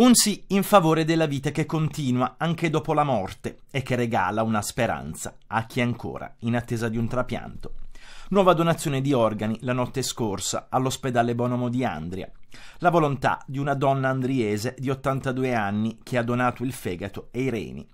Un sì in favore della vita che continua anche dopo la morte e che regala una speranza a chi è ancora in attesa di un trapianto. Nuova donazione di organi la notte scorsa all'ospedale Bonomo di Andria. La volontà di una donna andriese di 82 anni che ha donato il fegato e i reni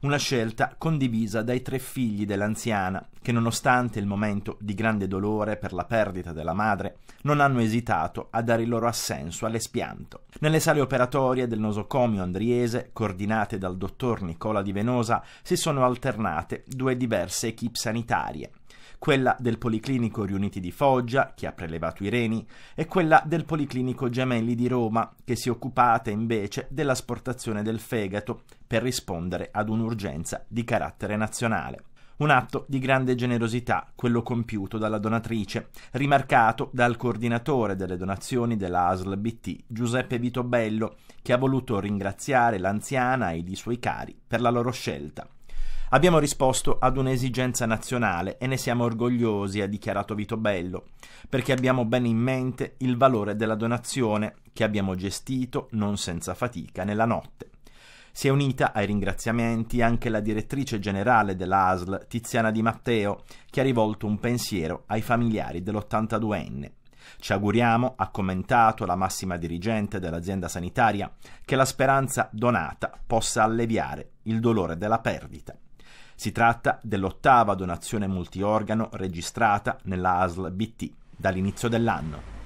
una scelta condivisa dai tre figli dell'anziana, che nonostante il momento di grande dolore per la perdita della madre, non hanno esitato a dare il loro assenso all'espianto. Nelle sale operatorie del nosocomio andriese, coordinate dal dottor Nicola Di Venosa, si sono alternate due diverse equip sanitarie, quella del Policlinico Riuniti di Foggia, che ha prelevato i reni, e quella del Policlinico Gemelli di Roma, che si è occupata invece dell'asportazione del fegato per rispondere ad un'urgenza di carattere nazionale. Un atto di grande generosità, quello compiuto dalla donatrice, rimarcato dal coordinatore delle donazioni della ASL BT, Giuseppe Vitobello, che ha voluto ringraziare l'anziana ed i suoi cari per la loro scelta. Abbiamo risposto ad un'esigenza nazionale e ne siamo orgogliosi, ha dichiarato Vito Bello, perché abbiamo bene in mente il valore della donazione che abbiamo gestito, non senza fatica, nella notte. Si è unita ai ringraziamenti anche la direttrice generale dell'ASL, Tiziana Di Matteo, che ha rivolto un pensiero ai familiari dell'82enne. Ci auguriamo, ha commentato la massima dirigente dell'azienda sanitaria, che la speranza donata possa alleviare il dolore della perdita. Si tratta dell'ottava donazione multiorgano registrata nella ASL BT dall'inizio dell'anno.